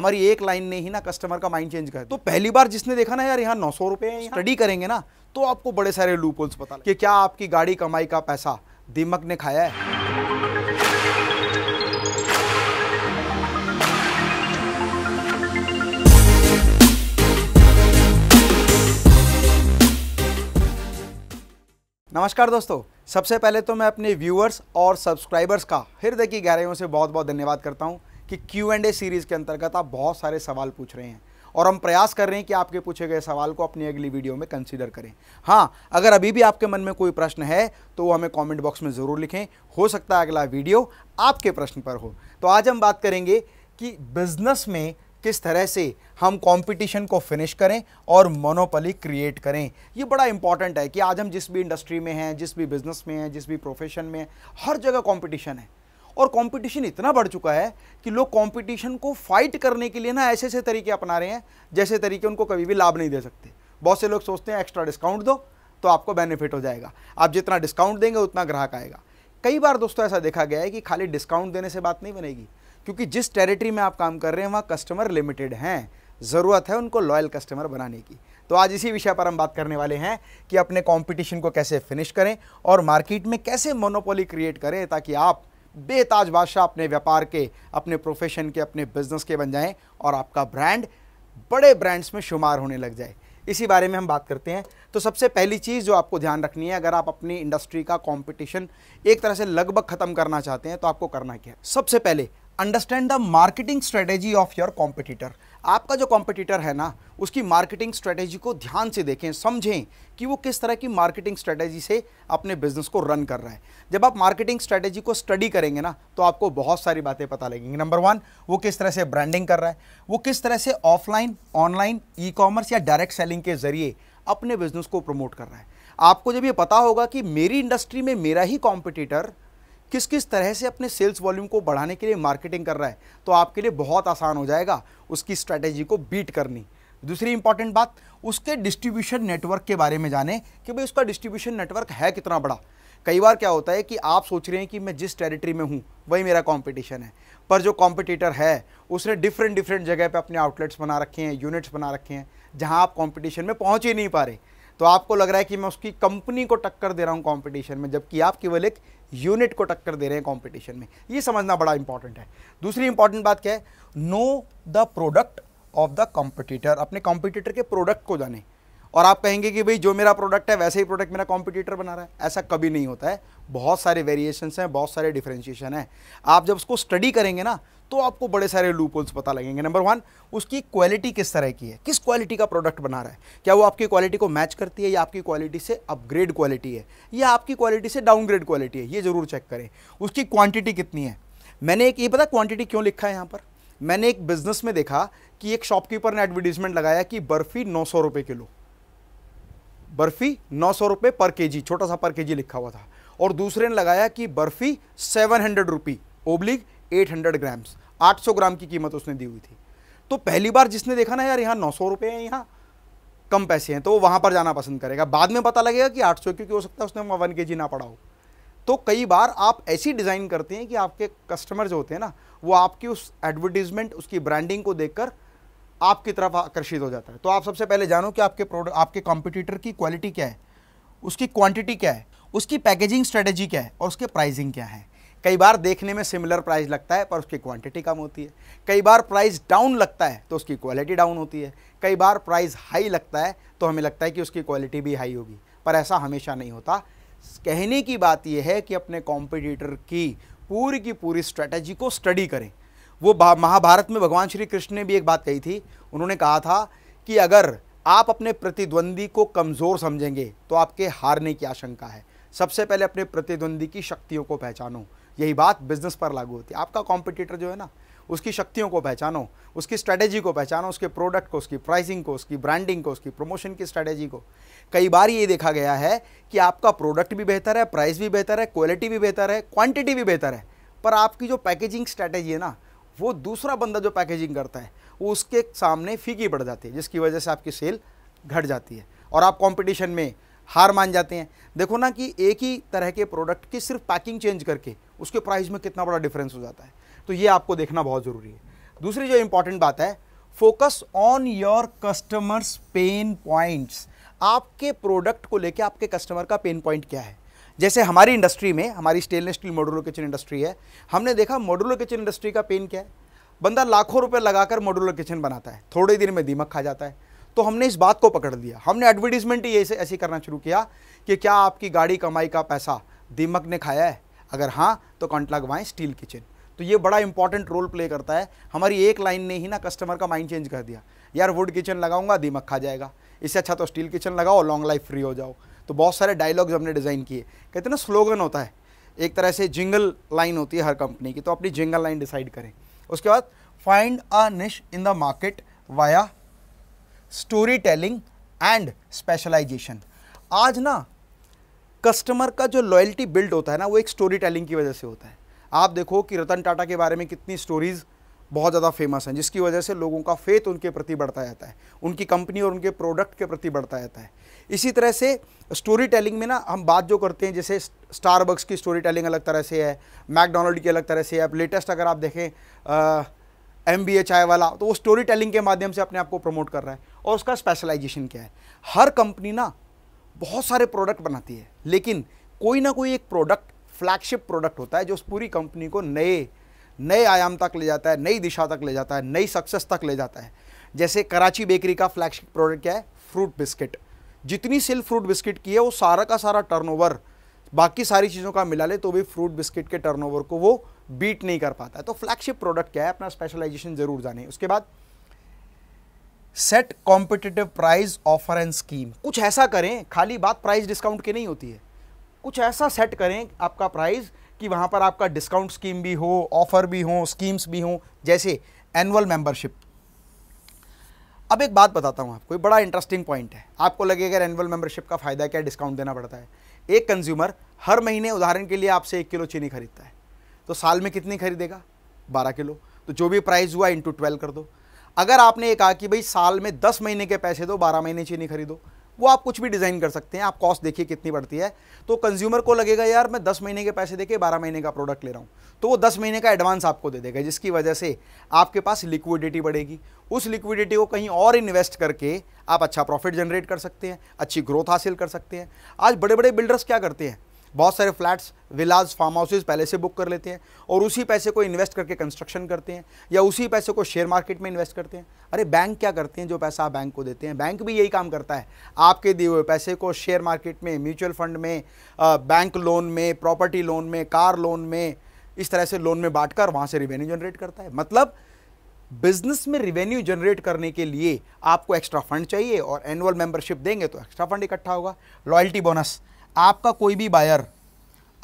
हमारी एक लाइन ने ही ना कस्टमर का माइंड चेंज कर तो पहली बार जिसने देखा ना यार यहाँ नौ सौ रुपए स्टडी करेंगे ना तो आपको बड़े सारे लूपोल्स पता कि क्या आपकी गाड़ी कमाई का पैसा दीमक ने खाया है नमस्कार दोस्तों सबसे पहले तो मैं अपने व्यूअर्स और सब्सक्राइबर्स का हृदय की गहराइयों से बहुत बहुत धन्यवाद करता हूँ कि क्यू एंड ए सीरीज़ के अंतर्गत आप बहुत सारे सवाल पूछ रहे हैं और हम प्रयास कर रहे हैं कि आपके पूछे गए सवाल को अपनी अगली वीडियो में कंसीडर करें हाँ अगर अभी भी आपके मन में कोई प्रश्न है तो वो हमें कमेंट बॉक्स में ज़रूर लिखें हो सकता है अगला वीडियो आपके प्रश्न पर हो तो आज हम बात करेंगे कि बिजनेस में किस तरह से हम कंपटीशन को फिनिश करें और मोनोपली क्रिएट करें ये बड़ा इंपॉर्टेंट है कि आज हम जिस भी इंडस्ट्री में हैं जिस भी बिजनेस में हैं जिस भी प्रोफेशन में हर जगह कॉम्पिटिशन है और कंपटीशन इतना बढ़ चुका है कि लोग कंपटीशन को फाइट करने के लिए ना ऐसे ऐसे तरीके अपना रहे हैं जैसे तरीके उनको कभी भी लाभ नहीं दे सकते बहुत से लोग सोचते हैं एक्स्ट्रा डिस्काउंट दो तो आपको बेनिफिट हो जाएगा आप जितना डिस्काउंट देंगे उतना ग्राहक आएगा कई बार दोस्तों ऐसा देखा गया है कि खाली डिस्काउंट देने से बात नहीं बनेगी क्योंकि जिस टेरिटरी में आप काम कर रहे हैं वहाँ कस्टमर लिमिटेड हैं ज़रूरत है उनको लॉयल कस्टमर बनाने की तो आज इसी विषय पर हम बात करने वाले हैं कि अपने कंपटीशन को कैसे फिनिश करें और मार्केट में कैसे मोनोपोली क्रिएट करें ताकि आप बेताज बादशाह अपने व्यापार के अपने प्रोफेशन के अपने बिजनेस के बन जाएं और आपका ब्रांड बड़े ब्रांड्स में शुमार होने लग जाए इसी बारे में हम बात करते हैं तो सबसे पहली चीज़ जो आपको ध्यान रखनी है अगर आप अपनी इंडस्ट्री का कंपटीशन एक तरह से लगभग ख़त्म करना चाहते हैं तो आपको करना क्या है सबसे पहले understand the marketing strategy of your competitor आपका जो कॉम्पिटिटर है ना उसकी मार्केटिंग स्ट्रेटेजी को ध्यान से देखें समझें कि वो किस तरह की मार्केटिंग स्ट्रेटेजी से अपने बिजनेस को रन कर रहा है जब आप मार्केटिंग स्ट्रेटेजी को स्टडी करेंगे ना तो आपको बहुत सारी बातें पता लगेंगी नंबर वन वो किस तरह से ब्रांडिंग कर रहा है वो किस तरह से ऑफलाइन ऑनलाइन ई कॉमर्स या डायरेक्ट सेलिंग के जरिए अपने बिजनेस को प्रमोट कर रहा है आपको जब ये पता होगा कि मेरी इंडस्ट्री में मेरा ही कॉम्पिटिटर किस किस तरह से अपने सेल्स वॉल्यूम को बढ़ाने के लिए मार्केटिंग कर रहा है तो आपके लिए बहुत आसान हो जाएगा उसकी स्ट्रैटेजी को बीट करनी दूसरी इंपॉर्टेंट बात उसके डिस्ट्रीब्यूशन नेटवर्क के बारे में जाने कि भाई उसका डिस्ट्रीब्यूशन नेटवर्क है कितना बड़ा कई बार क्या होता है कि आप सोच रहे हैं कि मैं जिस टेरिटरी में हूँ वही मेरा कॉम्पिटिशन है पर जो कॉम्पिटिटर है उसने डिफरेंट डिफरेंट जगह पर अपने आउटलेट्स बना रखे हैं यूनिट्स बना रखे हैं जहाँ आप कॉम्पिटिशन में पहुँच ही नहीं पा रहे तो आपको लग रहा है कि मैं उसकी कंपनी को टक्कर दे रहा हूँ कॉम्पिटिशन में जबकि आप केवल एक यूनिट को टक्कर दे रहे हैं कॉम्पिटिशन में ये समझना बड़ा इंपॉर्टेंट है दूसरी इंपॉर्टेंट बात क्या है know the product of the competitor अपने कॉम्पिटिटर के प्रोडक्ट को जाने और आप कहेंगे कि भाई जो मेरा प्रोडक्ट है वैसे ही प्रोडक्ट मेरा कॉम्पिटिटर बना रहा है ऐसा कभी नहीं होता है बहुत सारे वेरिएशंस हैं बहुत सारे डिफ्रेंशिएशन हैं आप जब उसको स्टडी करेंगे ना तो आपको बड़े सारे लूपोल्स पता लगेंगे नंबर वन उसकी क्वालिटी किस तरह की है किस क्वालिटी का प्रोडक्ट बना रहा है क्या वो आपकी क्वालिटी को मैच करती है या आपकी क्वालिटी से अपग्रेड क्वालिटी है या आपकी क्वालिटी से डाउनग्रेड क्वालिटी है ये ज़रूर चेक करें उसकी क्वांटिटी कितनी है मैंने एक ये पता क्वांटिटी क्यों लिखा है यहाँ पर मैंने एक बिजनेस में देखा कि एक शॉपकीपर ने एडवर्टीजमेंट लगाया कि बर्फ़ी नौ सौ रुपये किलो बर्फ़ी नौ सौ रुपये पर के जी छोटा सा पर के जी लिखा हुआ था और दूसरे ने लगाया कि barfi seven hundred rupee oblique 800 grams सौ ग्राम की कीमत उसने दी हुई थी तो पहली बार जिसने देखा ना यार यहाँ नौ सौ रुपये हैं यहाँ कम पैसे हैं तो वो वहाँ पर जाना पसंद करेगा बाद में पता लगेगा कि 800 क्योंकि हो सकता है उसने वन के जी ना पड़ा हो तो कई बार आप ऐसी डिज़ाइन करते हैं कि आपके कस्टमर जो होते हैं ना वो आपकी उस एडवर्टीजमेंट उसकी ब्रांडिंग को कर आपकी तरफ आकर्षित हो जाता है तो आप सबसे पहले जानो कि आपके प्रोडक्ट आपके कॉम्पिटिटर की क्वालिटी क्या है उसकी क्वांटिटी क्या है उसकी पैकेजिंग स्ट्रेटेजी क्या है और उसके प्राइसिंग क्या है कई बार देखने में सिमिलर प्राइस लगता है पर उसकी क्वांटिटी कम होती है कई बार प्राइस डाउन लगता है तो उसकी क्वालिटी डाउन होती है कई बार प्राइस हाई लगता है तो हमें लगता है कि उसकी क्वालिटी भी हाई होगी पर ऐसा हमेशा नहीं होता कहने की बात यह है कि अपने कॉम्पिटिटर की पूरी की पूरी स्ट्रैटेजी को स्टडी करें वो महाभारत में भगवान श्री कृष्ण ने भी एक बात कही थी उन्होंने कहा था कि अगर आप अपने प्रतिद्वंदी को कमज़ोर समझेंगे तो आपके हारने की आशंका है सबसे पहले अपने प्रतिद्वंदी की शक्तियों को पहचानो यही बात बिजनेस पर लागू होती है आपका कॉम्पिटिटर जो है ना उसकी शक्तियों को पहचानो उसकी स्ट्रेटेजी को पहचानो उसके प्रोडक्ट को उसकी प्राइसिंग को उसकी ब्रांडिंग को उसकी प्रमोशन की स्ट्रेटेजी को कई बार ये देखा गया है कि आपका प्रोडक्ट भी बेहतर है प्राइस भी बेहतर है क्वालिटी भी बेहतर है क्वांटिटी भी बेहतर है पर आपकी जो पैकेजिंग स्ट्रैटेजी है ना वो दूसरा बंदा जो पैकेजिंग करता है वो उसके सामने फीकी पड़ जाती है जिसकी वजह से आपकी सेल घट जाती है और आप कॉम्पिटिशन में हार मान जाते हैं देखो ना कि एक ही तरह के प्रोडक्ट की सिर्फ पैकिंग चेंज करके उसके प्राइस में कितना बड़ा डिफरेंस हो जाता है तो ये आपको देखना बहुत ज़रूरी है दूसरी जो इंपॉर्टेंट बात है focus on your customers pain points आपके प्रोडक्ट को लेके आपके कस्टमर का पेन पॉइंट क्या है जैसे हमारी इंडस्ट्री में हमारी stainless steel modular kitchen industry है हमने देखा मॉडुलर किचन इंडस्ट्री का पेन क्या है बंदा लाखों रुपए लगाकर मॉडुलर किचन बनाता है थोड़े दिन में दीमक खा जाता है तो हमने इस बात को पकड़ लिया हमने एडवर्टीजमेंट ही ऐसे ऐसे करना शुरू किया कि क्या आपकी गाड़ी कमाई का पैसा दीमक ने खाया है अगर हाँ तो कंट लगवाएं स्टील किचन तो ये बड़ा इंपॉर्टेंट रोल प्ले करता है हमारी एक लाइन ने ही ना कस्टमर का माइंड चेंज कर दिया यार वुड किचन लगाऊंगा दीमक खा जाएगा इससे अच्छा तो स्टील किचन लगाओ लॉन्ग लाइफ फ्री हो जाओ तो बहुत सारे डायलॉग्स हमने डिज़ाइन किए कहते ना स्लोगन होता है एक तरह से जिंगल लाइन होती है हर कंपनी की तो अपनी जिंगल लाइन डिसाइड करें उसके बाद find a niche in the market via story telling and specialisation आज ना कस्टमर का जो लॉयल्टी बिल्ड होता है ना वो एक स्टोरी टेलिंग की वजह से होता है आप देखो कि रतन टाटा के बारे में कितनी स्टोरीज़ बहुत ज़्यादा फेमस हैं जिसकी वजह से लोगों का फेथ उनके प्रति बढ़ता जाता है उनकी कंपनी और उनके प्रोडक्ट के प्रति बढ़ता जाता है इसी तरह से स्टोरी टेलिंग में ना हम बात जो करते हैं जैसे स्टारबक्स की स्टोरी टेलिंग अलग तरह से है मैकडोनल्ड की अलग तरह से है अब लेटेस्ट अगर आप देखें एम बी एच आई वाला तो वो स्टोरी टेलिंग के माध्यम से अपने आप को प्रमोट कर रहा है और उसका स्पेशलाइजेशन क्या है हर कंपनी ना बहुत सारे प्रोडक्ट बनाती है लेकिन कोई ना कोई एक प्रोडक्ट फ्लैगशिप प्रोडक्ट होता है जो उस पूरी कंपनी को नए नए आयाम तक ले जाता है नई दिशा तक ले जाता है नई सक्सेस तक ले जाता है जैसे कराची बेकरी का फ्लैगशिप प्रोडक्ट क्या है फ्रूट बिस्किट जितनी सेल फ्रूट बिस्किट की है वो सारा का सारा टर्नओवर बाकी सारी चीज़ों का मिला ले तो भी फ्रूट बिस्किट के टर्नओवर को वो बीट नहीं कर पाता है तो फ्लैगशिप प्रोडक्ट क्या है अपना स्पेशलाइजेशन ज़रूर जाने उसके बाद set competitive price offer and scheme कुछ ऐसा करें खाली बात प्राइस डिस्काउंट की नहीं होती है कुछ ऐसा सेट करें आपका प्राइस कि वहाँ पर आपका डिस्काउंट स्कीम भी हो ऑफर भी हो स्कीम्स भी हो जैसे एनुअल मेंबरशिप अब एक बात बताता हूँ आपको बड़ा इंटरेस्टिंग पॉइंट है आपको लगेगा एनुअल मेंबरशिप का फ़ायदा क्या डिस्काउंट देना पड़ता है एक कंज्यूमर हर महीने उदाहरण के लिए आपसे एक किलो चीनी खरीदता है तो साल में कितनी खरीदेगा बारह किलो तो जो भी प्राइस हुआ इंटू ट्वेल्व कर दो अगर आपने ये कहा कि भाई साल में दस महीने के पैसे दो बारह महीने चीनी खरीदो वो आप कुछ भी डिज़ाइन कर सकते हैं आप कॉस्ट देखिए कितनी बढ़ती है तो कंज्यूमर को लगेगा यार मैं दस महीने के पैसे देके बारह महीने का प्रोडक्ट ले रहा हूँ तो वो दस महीने का एडवांस आपको दे देगा जिसकी वजह से आपके पास लिक्विडिटी बढ़ेगी उस लिक्विडिटी को कहीं और इन्वेस्ट करके आप अच्छा प्रॉफिट जनरेट कर सकते हैं अच्छी ग्रोथ हासिल कर सकते हैं आज बड़े बड़े बिल्डर्स क्या करते हैं बहुत सारे फ्लैट्स विलाज फार्म हाउसेज पहले से बुक कर लेते हैं और उसी पैसे को इन्वेस्ट करके कंस्ट्रक्शन करते हैं या उसी पैसे को शेयर मार्केट में इन्वेस्ट करते हैं अरे बैंक क्या करते हैं जो पैसा आप बैंक को देते हैं बैंक भी यही काम करता है आपके दिए हुए पैसे को शेयर मार्केट में म्यूचुअल फंड में बैंक लोन में प्रॉपर्टी लोन में कार लोन में इस तरह से लोन में बांट कर वहाँ से रिवेन्यू जनरेट करता है मतलब बिजनेस में रिवेन्यू जनरेट करने के लिए आपको एक्स्ट्रा फंड चाहिए और एनुअल मेंबरशिप देंगे तो एक्स्ट्रा फंड इकट्ठा होगा लॉयल्टी बोनस आपका कोई भी बायर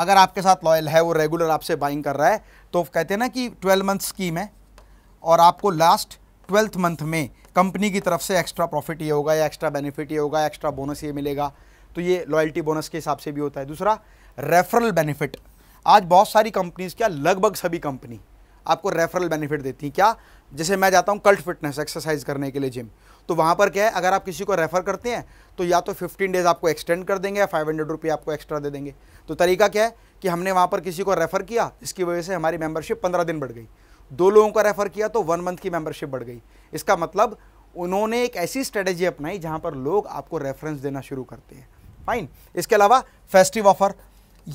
अगर आपके साथ लॉयल है वो रेगुलर आपसे बाइंग कर रहा है तो कहते हैं ना कि ट्वेल्व मंथ स्कीम है और आपको लास्ट ट्वेल्थ मंथ में कंपनी की तरफ से एक्स्ट्रा प्रॉफिट ये होगा या एक्स्ट्रा बेनिफिट ये होगा एक्स्ट्रा बोनस ये मिलेगा तो ये लॉयल्टी बोनस के हिसाब से भी होता है दूसरा रेफरल बेनिफिट आज बहुत सारी कंपनीज क्या लगभग सभी कंपनी आपको रेफरल बेनिफिट देती हैं क्या जैसे मैं जाता हूँ कल्ट फिटनेस एक्सरसाइज करने के लिए जिम तो वहाँ पर क्या है अगर आप किसी को रेफ़र करते हैं तो या तो फिफ्टीन डेज़ आपको एक्सटेंड कर देंगे या फाइव हंड्रेड रुपी आपको एक्स्ट्रा दे देंगे तो तरीका क्या है कि हमने वहाँ पर किसी को रेफ़र किया इसकी वजह से हमारी मेम्बरशिप पंद्रह दिन बढ़ गई दो लोगों का रेफ़र किया तो वन मंथ की मेम्बरशिप बढ़ गई इसका मतलब उन्होंने एक ऐसी स्ट्रेटेजी अपनाई जहाँ पर लोग आपको रेफरेंस देना शुरू करते हैं फाइन इसके अलावा फेस्टिव ऑफर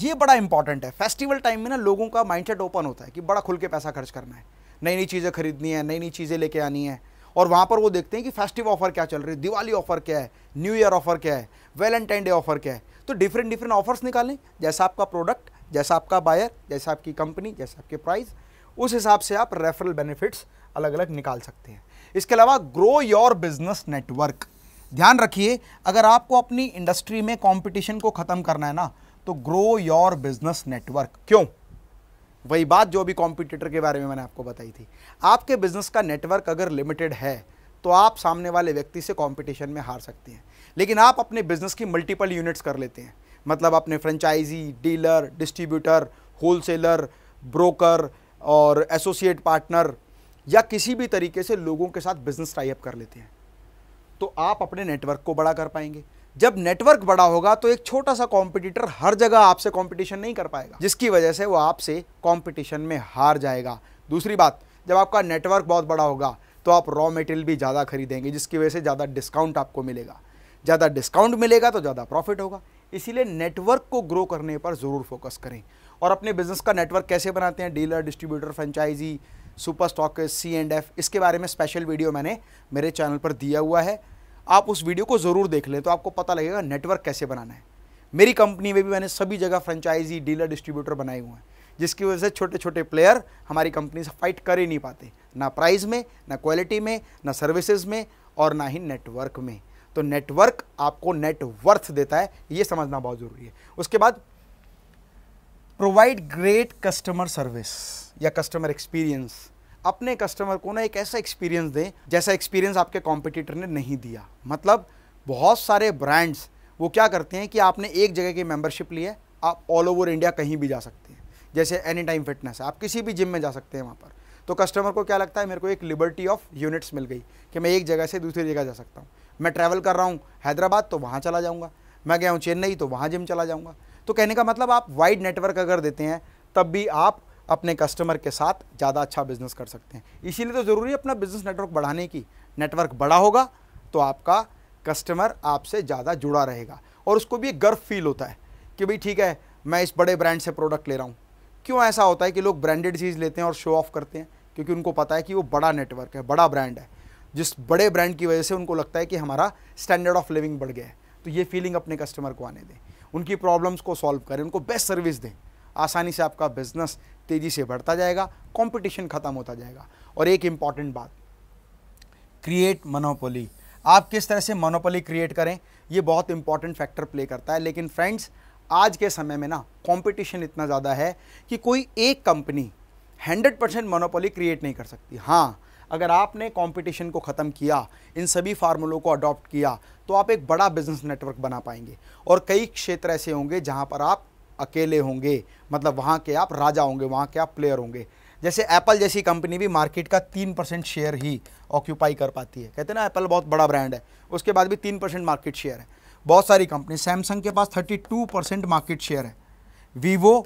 ये बड़ा इंपॉर्टेंट है फेस्टिवल टाइम में ना लोगों का माइंड ओपन होता है कि बड़ा खुल के पैसा खर्च करना है नई नई चीज़ें खरीदनी है नई नई चीज़ें लेके आनी है और वहाँ पर वो देखते हैं कि फेस्टिव ऑफर क्या चल रही है दिवाली ऑफर क्या है न्यू ईयर ऑफर क्या है वैलेंटाइन डे ऑफर क्या है तो डिफरेंट डिफरेंट ऑफर्स निकालें जैसा आपका प्रोडक्ट जैसा आपका बायर जैसा आपकी कंपनी जैसा आपके प्राइस उस हिसाब से आप रेफरल बेनिफिट्स अलग अलग निकाल सकते हैं इसके अलावा ग्रो योर बिजनेस नेटवर्क ध्यान रखिए अगर आपको अपनी इंडस्ट्री में कंपटीशन को ख़त्म करना है ना तो ग्रो योर बिजनेस नेटवर्क क्यों वही बात जो अभी कॉम्पिटिटर के बारे में मैंने आपको बताई थी आपके बिजनेस का नेटवर्क अगर लिमिटेड है तो आप सामने वाले व्यक्ति से कॉम्पिटिशन में हार सकते हैं लेकिन आप अपने बिजनेस की मल्टीपल यूनिट्स कर लेते हैं मतलब अपने franchisee dealer distributor wholesaler broker और एसोसिएट पार्टनर या किसी भी तरीके से लोगों के साथ बिजनेस टाइप कर लेते हैं तो आप अपने नेटवर्क को बड़ा कर पाएंगे जब नेटवर्क बड़ा होगा तो एक छोटा सा कॉम्पिटिटर हर जगह आपसे कॉम्पिटिशन नहीं कर पाएगा जिसकी वजह से वो आपसे कॉम्पिटिशन में हार जाएगा दूसरी बात जब आपका नेटवर्क बहुत बड़ा होगा तो आप रॉ मटेरियल भी ज़्यादा खरीदेंगे जिसकी वजह से ज़्यादा डिस्काउंट आपको मिलेगा ज़्यादा डिस्काउंट मिलेगा तो ज़्यादा प्रॉफिट होगा इसीलिए नेटवर्क को ग्रो करने पर ज़रूर फोकस करें और अपने बिजनेस का नेटवर्क कैसे बनाते हैं dealer distributor franchisee super stock C and F इसके बारे में स्पेशल वीडियो मैंने मेरे चैनल पर दिया हुआ है आप उस वीडियो को ज़रूर देख लें तो आपको पता लगेगा नेटवर्क कैसे बनाना है मेरी कंपनी में भी मैंने सभी जगह फ्रेंचाइजी डीलर डिस्ट्रीब्यूटर बनाए हुए हैं जिसकी वजह से छोटे छोटे प्लेयर हमारी कंपनी से फाइट कर ही नहीं पाते ना प्राइस में ना क्वालिटी में ना सर्विसेज में और ना ही नेटवर्क में तो नेटवर्क आपको नेटवर्थ देता है ये समझना बहुत ज़रूरी है उसके बाद प्रोवाइड ग्रेट कस्टमर सर्विस या कस्टमर एक्सपीरियंस अपने कस्टमर को ना एक ऐसा एक्सपीरियंस दें जैसा एक्सपीरियंस आपके कॉम्पिटिटर ने नहीं दिया मतलब बहुत सारे ब्रांड्स वो क्या करते हैं कि आपने एक जगह की मेंबरशिप ली है आप ऑल ओवर इंडिया कहीं भी जा सकते हैं जैसे एनी टाइम फिटनेस है आप किसी भी जिम में जा सकते हैं वहाँ पर तो कस्टमर को क्या लगता है मेरे को एक लिबर्टी ऑफ यूनिट्स मिल गई कि मैं एक जगह से दूसरी जगह जा सकता हूँ मैं ट्रैवल कर रहा हूँ हैदराबाद तो वहाँ चला जाऊँगा मैं गया हूँ चेन्नई तो वहाँ जिम चला जाऊँगा तो कहने का मतलब आप वाइड नेटवर्क अगर देते हैं तब भी आप अपने कस्टमर के साथ ज़्यादा अच्छा बिजनेस कर सकते हैं इसीलिए तो ज़रूरी है अपना बिजनेस नेटवर्क बढ़ाने की नेटवर्क बड़ा होगा तो आपका कस्टमर आपसे ज़्यादा जुड़ा रहेगा और उसको भी एक गर्व फील होता है कि भाई ठीक है मैं इस बड़े ब्रांड से प्रोडक्ट ले रहा हूँ क्यों ऐसा होता है कि लोग ब्रांडेड चीज़ लेते हैं और शो ऑफ करते हैं क्योंकि उनको पता है कि वो बड़ा नेटवर्क है बड़ा ब्रांड है जिस बड़े ब्रांड की वजह से उनको लगता है कि हमारा स्टैंडर्ड ऑफ लिविंग बढ़ गया है तो ये फीलिंग अपने कस्टमर को आने दें उनकी प्रॉब्लम्स को सॉल्व करें उनको बेस्ट सर्विस दें आसानी से आपका बिजनेस तेज़ी से बढ़ता जाएगा कंपटीशन ख़त्म होता जाएगा और एक इम्पॉर्टेंट बात क्रिएट मोनोपोली आप किस तरह से मोनोपोली क्रिएट करें ये बहुत इंपॉर्टेंट फैक्टर प्ले करता है लेकिन फ्रेंड्स आज के समय में ना कंपटीशन इतना ज़्यादा है कि कोई एक कंपनी 100 परसेंट मोनोपोली क्रिएट नहीं कर सकती हाँ अगर आपने कंपटीशन को ख़त्म किया इन सभी फार्मूलों को अडॉप्ट किया तो आप एक बड़ा बिजनेस नेटवर्क बना पाएंगे और कई क्षेत्र ऐसे होंगे जहाँ पर आप अकेले होंगे मतलब वहाँ के आप राजा होंगे वहाँ के आप प्लेयर होंगे जैसे एप्पल जैसी कंपनी भी मार्केट का तीन परसेंट शेयर ही ऑक्यूपाई कर पाती है कहते हैं ना एप्पल बहुत बड़ा ब्रांड है उसके बाद भी तीन परसेंट मार्केट शेयर है बहुत सारी कंपनी सैमसंग के पास thirty two percent market share है वीवो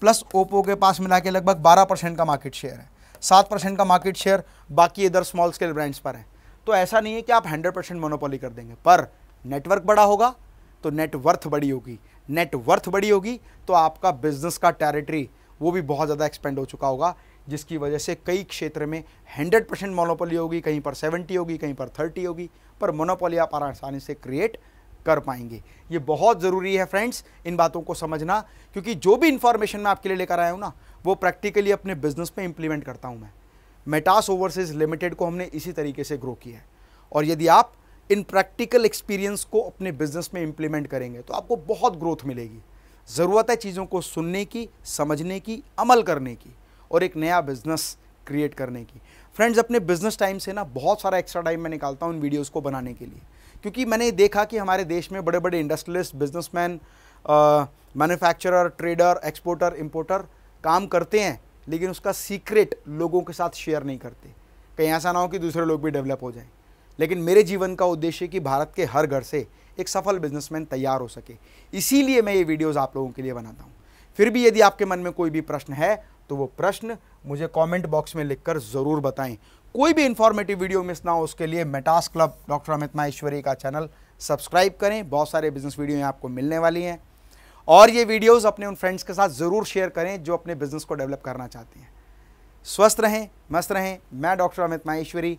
प्लस ओप्पो के पास मिला के लगभग बारह परसेंट का मार्केट शेयर है सात परसेंट का मार्केट शेयर बाकी इधर स्मॉल स्केल ब्रांड्स पर है तो ऐसा नहीं है कि आप हंड्रेड परसेंट मोनोपोली कर देंगे पर नेटवर्क बड़ा होगा तो नेटवर्थ बड़ी होगी नेटवर्थ बड़ी होगी तो आपका बिजनेस का टेरिटरी वो भी बहुत ज़्यादा एक्सपेंड हो चुका होगा जिसकी वजह से कई क्षेत्र में हंड्रेड परसेंट मोनोपोली होगी कहीं पर सेवेंटी होगी कहीं पर थर्टी होगी पर मोनोपोली आप आसानी से क्रिएट कर पाएंगे ये बहुत ज़रूरी है फ्रेंड्स इन बातों को समझना क्योंकि जो भी इन्फॉर्मेशन मैं आपके लिए लेकर आया हूँ ना वो प्रैक्टिकली अपने बिजनेस में इम्प्लीमेंट करता हूँ मैं मेटास ओवरसीज लिमिटेड को हमने इसी तरीके से ग्रो किया है और यदि आप इन प्रैक्टिकल एक्सपीरियंस को अपने बिजनेस में इम्प्लीमेंट करेंगे तो आपको बहुत ग्रोथ मिलेगी ज़रूरत है चीज़ों को सुनने की समझने की अमल करने की और एक नया बिजनेस क्रिएट करने की फ्रेंड्स अपने बिजनेस टाइम से ना बहुत सारा एक्स्ट्रा टाइम मैं निकालता हूँ उन वीडियोस को बनाने के लिए क्योंकि मैंने देखा कि हमारे देश में बड़े बड़े industrialist businessman manufacturer trader exporter importer काम करते हैं लेकिन उसका सीक्रेट लोगों के साथ शेयर नहीं करते कहीं ऐसा ना हो कि दूसरे लोग भी डेवलप हो जाएं लेकिन मेरे जीवन का उद्देश्य कि भारत के हर घर से एक सफल बिजनेसमैन तैयार हो सके इसीलिए मैं ये वीडियोस आप लोगों के लिए बनाता हूँ फिर भी यदि आपके मन में कोई भी प्रश्न है तो वो प्रश्न मुझे कमेंट बॉक्स में लिखकर ज़रूर बताएं कोई भी इंफॉर्मेटिव वीडियो मिस ना हो उसके लिए मेटास क्लब डॉक्टर अमित माहेश्वरी का चैनल सब्सक्राइब करें बहुत सारे बिजनेस वीडियो यहाँ आपको मिलने वाली हैं और ये वीडियोस अपने उन फ्रेंड्स के साथ ज़रूर शेयर करें जो अपने बिजनेस को डेवलप करना चाहते हैं स्वस्थ रहें मस्त रहें मैं डॉक्टर अमित माहेश्वरी